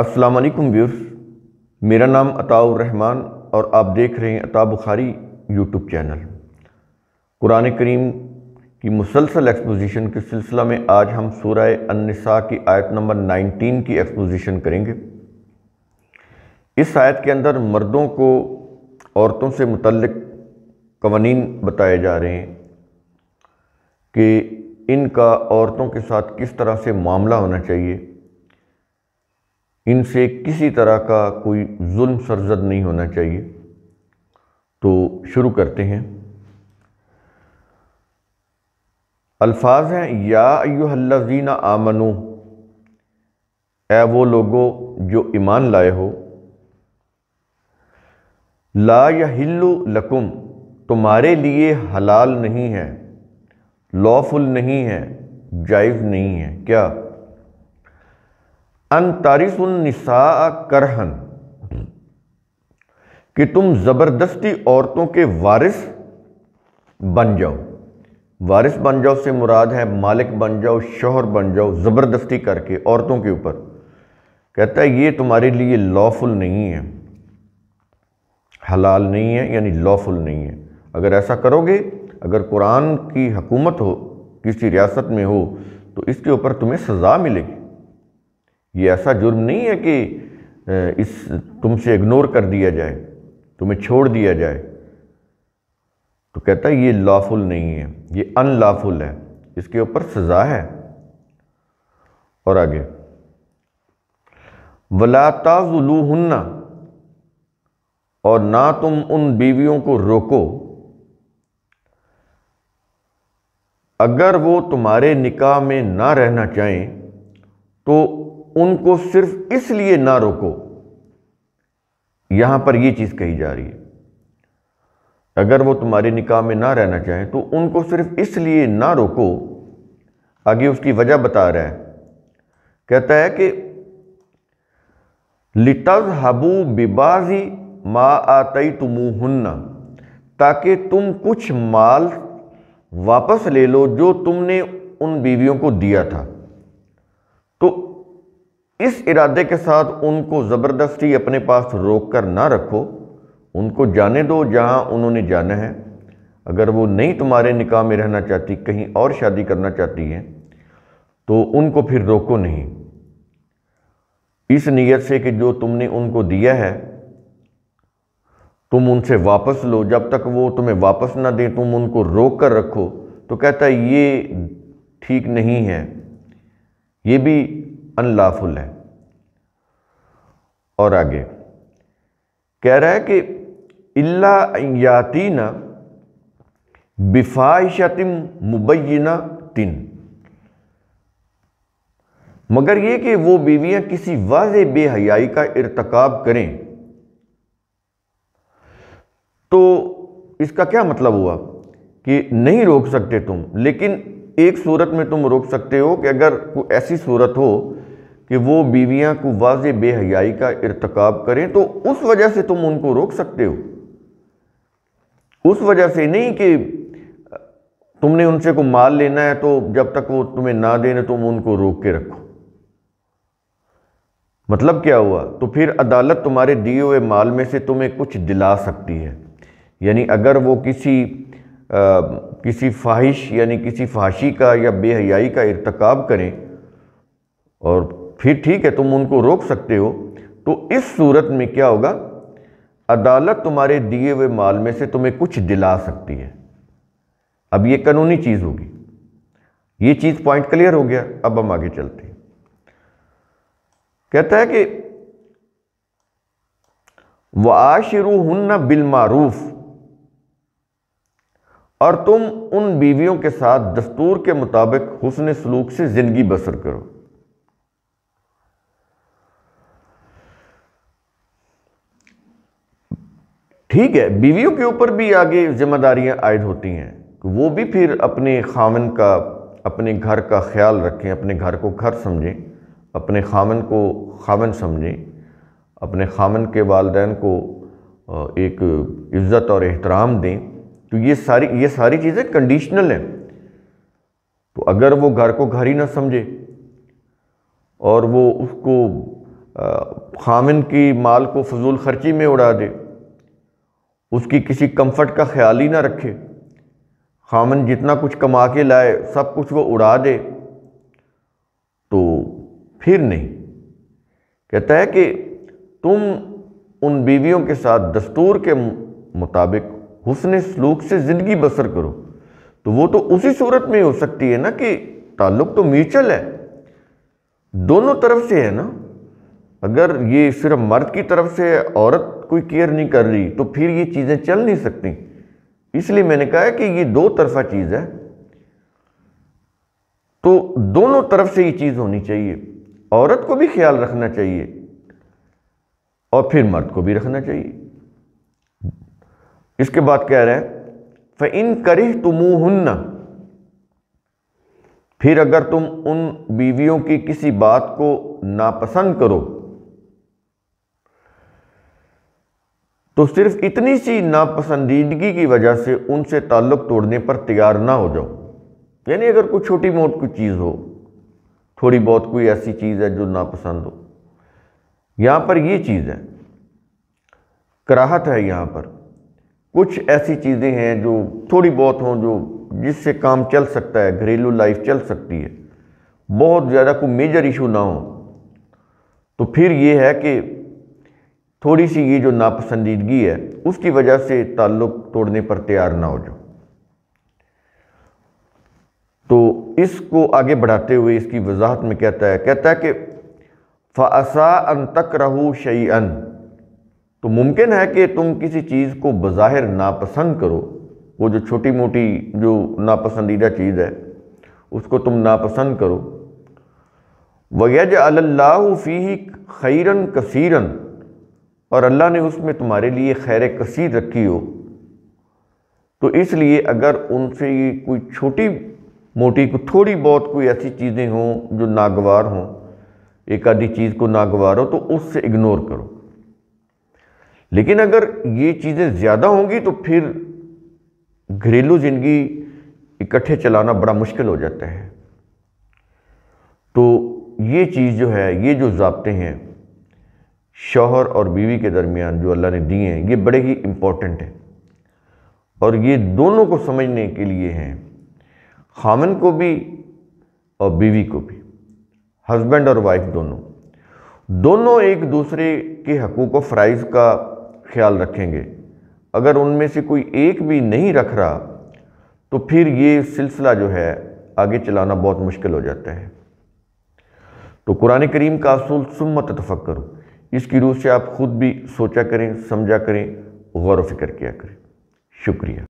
अस्सलाम वालेकुम व्यूर्स मेरा नाम अताउर रहमान और आप देख रहे हैं अता बुखारी यूट्यूब चैनल कुरान करीम की मुसलसल एक्सपोजिशन के सिलसिला में आज हम सूरह अनसा की आयत नंबर 19 की एक्सपोजिशन करेंगे इस आयत के अंदर मर्दों को औरतों से मुतलक कवानीन बताए जा रहे हैं कि इनका औरतों के साथ किस तरह से मामला होना चाहिए इनसे किसी तरह का कोई जुल्म सरजद नहीं होना चाहिए तो शुरू करते हैं अल्फाज हैं या अयुहल्लजीना आमनु ए वो लोगो जो ईमान लाए हो ला या हिल्लु लकुम तुम्हारे लिए हलाल नहीं है लॉफुल नहीं है जायज़ नहीं है क्या अन तारिसनिसा करहन कि तुम ज़बरदस्ती औरतों के वारिस बन जाओ वारिस बन जाओ से मुराद है मालिक बन जाओ शोहर बन जाओ ज़बरदस्ती करके औरतों के ऊपर कहता है ये तुम्हारे लिए लॉफुल नहीं है हलाल नहीं है यानी लॉफुल नहीं है अगर ऐसा करोगे अगर कुरान की हकूमत हो किसी रियासत में हो तो इसके ऊपर तुम्हें सज़ा मिलेगी ये ऐसा जुर्म नहीं है कि इस तुमसे इग्नोर कर दिया जाए तुम्हें छोड़ दिया जाए तो कहता है ये लॉफुल नहीं है ये अनलॉफुल है इसके ऊपर सज़ा है और आगे वलाताजुलूहन्ना और ना तुम उन बीवियों को रोको अगर वो तुम्हारे निकाह में ना रहना चाहें तो उनको सिर्फ इसलिए ना रोको यहां पर यह चीज कही जा रही है अगर वो तुम्हारे निकाह में ना रहना चाहे तो उनको सिर्फ इसलिए ना रोको आगे उसकी वजह बता रहा है कहता है कि लिताज हबू बिबाजी मा आतई तुमुहन्ना ताकि तुम कुछ माल वापस ले लो जो तुमने उन बीवियों को दिया था तो इस इरादे के साथ उनको ज़बरदस्ती अपने पास रोक कर ना रखो उनको जाने दो जहाँ उन्होंने जाना है अगर वो नहीं तुम्हारे निकाह में रहना चाहती कहीं और शादी करना चाहती है तो उनको फिर रोको नहीं इस नीयत से कि जो तुमने उनको दिया है तुम उनसे वापस लो जब तक वो तुम्हें वापस ना दें तुम उनको रोक कर रखो तो कहता है ये ठीक नहीं है ये भी अनलाफुल है और आगे कह रहा है कि इल्ला यातीना बिफाइशतिम मुबैना तिन मगर ये कि वो बीवियां किसी वाज बेहयाई का इरतकब करें तो इसका क्या मतलब हुआ कि नहीं रोक सकते तुम लेकिन एक सूरत में तुम रोक सकते हो कि अगर कोई ऐसी सूरत हो कि वो बीवियाँ को वाज बेहयाई का इरतकब करें तो उस वजह से तुम उनको रोक सकते हो उस वजह से नहीं कि तुमने उनसे को माल लेना है तो जब तक वो तुम्हें ना देने तुम उनको रोक के रखो मतलब क्या हुआ तो फिर अदालत तुम्हारे दिए हुए माल में से तुम्हें कुछ दिला सकती है यानी अगर वो किसी आ, किसी फाहिश यानी किसी फाशी का या बेहयाई का इरतकब करें और फिर ठीक है तुम उनको रोक सकते हो तो इस सूरत में क्या होगा अदालत तुम्हारे दिए हुए माल में से तुम्हें कुछ दिला सकती है अब ये कानूनी चीज़ होगी ये चीज़ पॉइंट क्लियर हो गया अब हम आगे चलते हैं कहता है कि वाशिरू हन्ना बिलमारूफ और तुम उन बीवियों के साथ दस्तूर के मुताबिक हुसन सलूक से ज़िंदगी बसर करो ठीक है बीवियों के ऊपर भी आगे जिम्मेदारियां आयद होती हैं वो भी फिर अपने खामन का अपने घर का ख्याल रखें अपने घर को घर समझें अपने खामन को खामन समझें अपने खामन के वालदेन को एक इज़्ज़त और एहतराम दें तो ये सारी ये सारी चीज़ें कंडीशनल हैं तो अगर वो घर को घर ही ना समझे और वो उसको खामिन की माल को फजूल खर्ची में उड़ा दे उसकी किसी कंफर्ट का ख्याल ही ना रखे खामन जितना कुछ कमा के लाए सब कुछ वो उड़ा दे तो फिर नहीं कहता है कि तुम उन बीवियों के साथ दस्तूर के मुताबिक हुसन सलूक से ज़िंदगी बसर करो तो वो तो उसी सूरत में हो सकती है ना कि ताल्लुक़ तो म्यूचुअल है दोनों तरफ से है ना अगर ये सिर्फ मर्द की तरफ से औरत कोई केयर नहीं कर रही तो फिर ये चीज़ें चल नहीं सकती इसलिए मैंने कहा कि ये दो तरफा चीज़ है तो दोनों तरफ से ये चीज़ होनी चाहिए औरत को भी ख्याल रखना चाहिए और फिर मर्द को भी रखना चाहिए इसके बाद कह रहे हैं फ इन करह तुमूहन्ना फिर अगर तुम उन बीवियों की किसी बात को नापसंद करो तो सिर्फ इतनी सी नापसंदीदगी की वजह से उनसे ताल्लुक़ तोड़ने पर तैयार ना हो जाओ यानी अगर कोई छोटी मोट कोई चीज़ हो थोड़ी बहुत कोई ऐसी चीज़ है जो नापसंद हो यहाँ पर ये चीज़ है कराहत है यहाँ पर कुछ ऐसी चीज़ें हैं जो थोड़ी बहुत हों जो जिससे काम चल सकता है घरेलू लाइफ चल सकती है बहुत ज़्यादा कोई मेजर इशू ना हो तो फिर ये है कि थोड़ी सी ये जो नापसंदीदगी है उसकी वजह से ताल्लुक तोड़ने पर तैयार ना हो जाओ तो इसको आगे बढ़ाते हुए इसकी वजाहत में कहता है कहता है कि फ़ासा अन तक रहू शई अन तो मुमकिन है कि तुम किसी चीज़ को बज़ाहिर नापसंद करो वो जो छोटी मोटी जो नापसंदीदा चीज़ है उसको तुम नापसंद करो वगैरह अल्लाह फ़ी खैरन कसीरन और अल्लाह ने उसमें तुम्हारे लिए खैर कसीर रखी हो तो इसलिए अगर उनसे ये कोई छोटी मोटी को थोड़ी बहुत कोई ऐसी चीज़ें हों जो नागवार हों एक आधी चीज़ को नागवार हो तो उससे इग्नोर करो लेकिन अगर ये चीज़ें ज़्यादा होंगी तो फिर घरेलू ज़िंदगी इकट्ठे चलाना बड़ा मुश्किल हो जाता है तो ये चीज़ जो है ये जो जबते हैं शोहर और बीवी के दरमियान जो अल्लाह ने दिए हैं ये बड़े ही इम्पॉर्टेंट हैं और ये दोनों को समझने के लिए हैं खामन को भी और बीवी को भी हस्बैंड और वाइफ दोनों दोनों एक दूसरे के हकूक़ व फ़राइज़ का ख्याल रखेंगे अगर उनमें से कोई एक भी नहीं रख रहा तो फिर ये सिलसिला जो है आगे चलाना बहुत मुश्किल हो जाता है तो कुरान करीम का असूल सुम्मत तफक् करूँ इसकी रूह से आप ख़ुद भी सोचा करें समझा करें गौर व फिक्र किया करें शुक्रिया